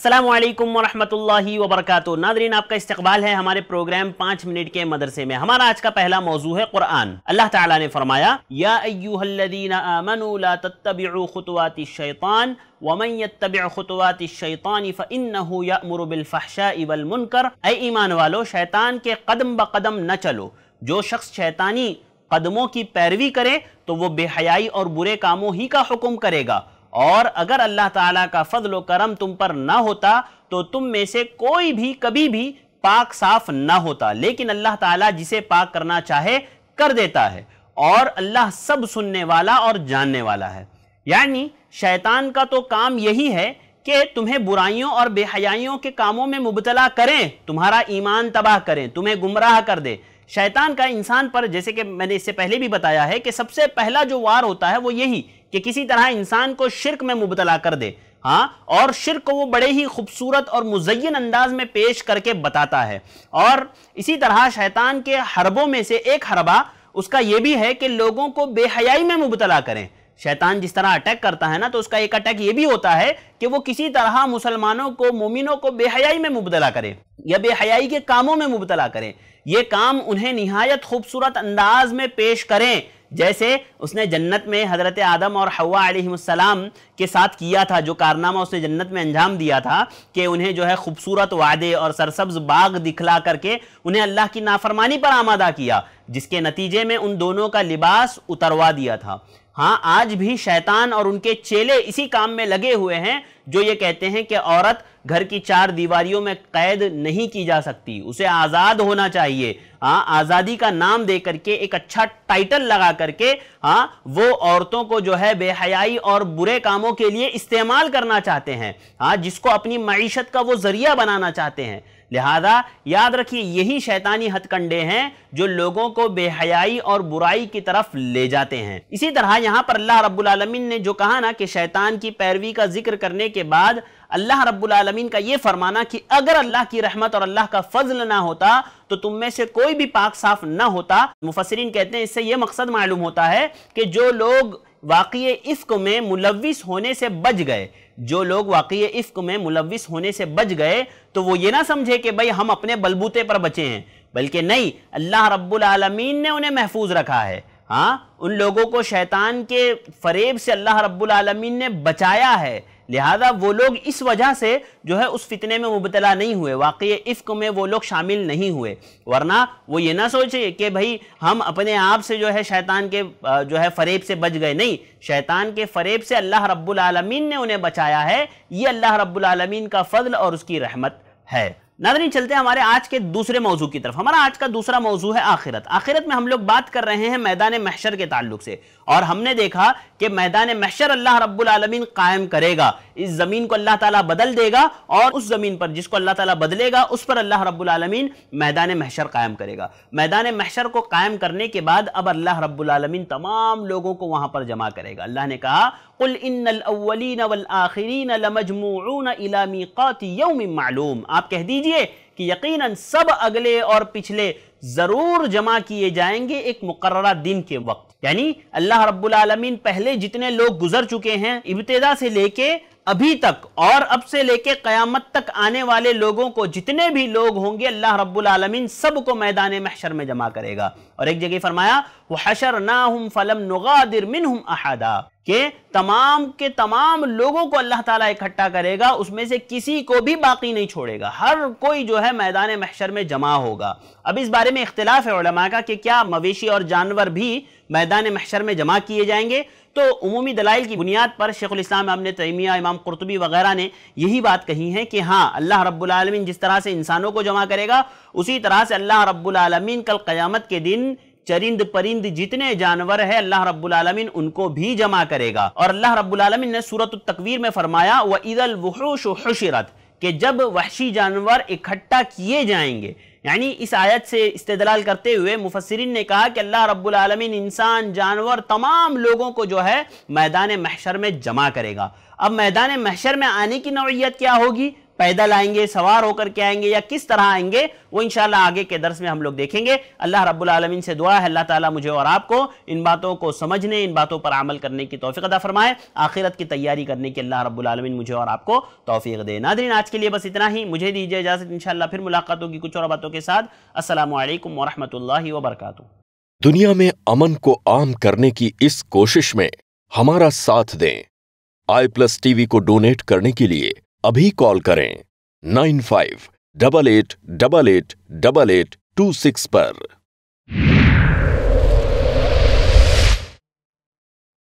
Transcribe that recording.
अस्सलाम वालेकुम वरहमतुल्लाहि वबरकातुहू नादरीन आपका इस्तकबाल है हमारे प्रोग्राम पाँच मिनट के मदरसे में हमारा आज का पहला मौजू है कुरान अल्लाह ताला ने फरमाया या ला खुतवाति शैतान ईमान वालो शैतान के कदम ब कदम न चलो जो शख्स शैतानी कदमों की पैरवी करे तो वो बेहयाई और बुरे कामों ही का हुक्म करेगा और अगर अल्लाह ताला का फजल करम तुम पर ना होता तो तुम में से कोई भी कभी भी पाक साफ ना होता लेकिन अल्लाह ताला जिसे पाक करना चाहे कर देता है और अल्लाह सब सुनने वाला और जानने वाला है यानी शैतान का तो काम यही है कि तुम्हें बुराइयों और बेहयाइयों के कामों में मुबतला करें तुम्हारा ईमान तबाह करें तुम्हें गुमराह कर दे शैतान का इंसान पर जैसे कि मैंने इससे पहले भी बताया है कि सबसे पहला जो वार होता है वो यही कि किसी तरह इंसान को शिरक में मुबतला कर दे हाँ और शिरक को वो बड़े ही खूबसूरत और मुजयन अंदाज में पेश करके बताता है और इसी तरह शैतान के हरबों में से एक हरबा उसका यह भी है कि लोगों को बेहयाई में मुबतला करें शैतान जिस तरह अटैक करता है ना तो उसका एक अटैक ये भी होता है कि वो किसी तरह मुसलमानों को मोमिनों को बेहयाई में मुबतला करें या बेहयाई के कामों में मुबतला करें ये काम उन्हें नहायत खूबसूरत अंदाज में पेश करें जैसे उसने जन्नत में हज़रत आदम और हवा आसमाम के साथ किया था जो कारनामा उसने जन्नत में अंजाम दिया था कि उन्हें जो है खूबसूरत वादे और सरसब्ज बाग दिखला करके उन्हें अल्लाह की नाफरमानी पर आमादा किया जिसके नतीजे में उन दोनों का लिबास उतरवा दिया था हाँ आज भी शैतान और उनके चेले इसी काम में लगे हुए हैं जो ये कहते हैं कि औरत घर की चार दीवारियों में कैद नहीं की जा सकती उसे आज़ाद होना चाहिए हाँ आज़ादी का नाम दे करके एक अच्छा टाइटल लगा करके हाँ वो औरतों को जो है बेहयाई और बुरे कामों के लिए इस्तेमाल करना चाहते हैं हाँ जिसको अपनी मीशत का वो ज़रिया बनाना चाहते हैं लिहाजा याद रखिए यही शैतानी हथकंडे हैं जो लोगों को बेहयाई और बुराई की तरफ ले जाते हैं इसी तरह यहाँ पर अल्लाह रब्बुल रबालमीन ने जो कहा ना कि शैतान की पैरवी का जिक्र करने के बाद अल्लाह रब्बुल का ये फरमाना कि अगर अल्लाह की रहमत और अल्लाह का फजल ना होता तो तुम में से कोई भी पाक साफ ना होता मुफसरिन कहते हैं इससे यह मकसद मालूम होता है कि जो लोग वाक़ इफ्क में मुलविस होने से बच गए जो लोग वाकई इफ्क में मुलविस होने से बच गए तो वो ये ना समझे कि भाई हम अपने बलबूते पर बचे हैं बल्कि नहीं अल्लाह रब्बुल रबालमीन ने उन्हें महफूज रखा है हाँ उन लोगों को शैतान के फरेब से अल्लाह रब्बुल रबालमीन ने बचाया है लिहाजा वो लोग इस वजह से जो है उस फितने में मुबतला नहीं हुए वाकई इफ्क में वो लोग शामिल नहीं हुए वरना वो ये ना सोचे कि भाई हम अपने आप से जो है शैतान के जो है फ़रेब से बच गए नहीं शैतान के फ़रेब से अल्लाह रब्बुल रब्बुलमीन ने उन्हें बचाया है ये अल्लाह रब्बुल रब्बुलमीन का फ़ल और उसकी रहमत है नादरी चलते हैं हमारे आज के दूसरे मौजू की तरफ हमारा आज का दूसरा मौजू है आखिरत आखिरत में हम लोग बात कर रहे हैं मैदान महशर के ताल्लुक से और हमने देखा कि मैदान महशर अल्लाह रब्बुल आलमीन कायम करेगा इस जमीन को अल्लाह ताला बदल देगा और उस जमीन पर जिसको अल्लाह ताला बदलेगा उस पर अल्लाह रब्बुल आलमीन मैदान महशर कायम करेगा मैदान महशर को कायम करने के बाद अब अल्लाह रब्बुल आलमीन तमाम लोगों को वहां पर जमा करेगा अल्लाह ने कहा قل ان الاولين والاخرين لمجموعون الى ميقات يوم معلوم आप कह दीजिए कि यकीनन सब अगले और पिछले ज़रूर जमा किए जाएंगे एक मुकर्रा दिन के वक्त यानी अल्लाह रब्बुल आलमीन पहले जितने लोग गुजर चुके हैं इब्तदा से लेके अभी तक और अब से लेके कयामत तक आने वाले लोगों को जितने भी लोग होंगे अल्लाह रब्बुल आलमीन सबको मैदान महशर में जमा करेगा और एक जगह फरमाया वो हशर ना हम फलम नुगादिर मिन हम कि तमाम के तमाम लोगों को अल्लाह ताला इकट्ठा करेगा उसमें से किसी को भी बाकी नहीं छोड़ेगा हर कोई जो है मैदान महशर में जमा होगा अब इस बारे में इख्तलाफ है का कि क्या मवेशी और जानवर भी मैदान महशर में जमा किए जाएंगे तो उमूमी दलाइल की बुनियाद पर शेख़ुलस्लाम अमन तैमिया इमाम कुरतबी वगैरह ने यही बात कही है कि हाँ अल्लाह रब्लम जिस तरह से इंसानों को जमा करेगा उसी तरह से अल्लाह रब्लम कल क़्यामत के दिन चरिंद परिंद जितने जानवर है अल्लाह रब्बुल आलमीन उनको भी जमा करेगा और अल्लाह रब्बुल आलमीन ने सूरत तकवीर में फरमाया व ईदल वहूश हशरत जब वहशी जानवर इकट्ठा किए जाएंगे यानी इस आयत से इस्तेदलाल करते हुए मुफसरिन ने कहा कि अल्लाह रब्बुल आलमीन इंसान जानवर तमाम लोगों को जो है मैदान महशर में जमा करेगा अब मैदान महशर में आने की नौीयत क्या होगी पैदल आएंगे सवार होकर के आएंगे या किस तरह आएंगे वो इंशाल्लाह आगे के दर्स में हम लोग देखेंगे अल्लाह रब्बुल आलमीन से दुआ है अल्लाह ताला मुझे और आपको इन बातों को समझने इन बातों पर अमल करने की तोफ़ी अदा फरमाए आखिरत की तैयारी करने की अल्लाह रब्बुल आलमीन मुझे और आपको तोफ़ी दे नादरीन आज के लिए बस इतना ही मुझे दीजिए इजाज़त इन फिर मुलाकात होगी कुछ और बातों के साथ असल वरहमल वरक दुनिया में अमन को आम करने की इस कोशिश में हमारा साथ दें आई प्लस टीवी को डोनेट करने के लिए अभी कॉल करें nine five double eight double eight double eight two six पर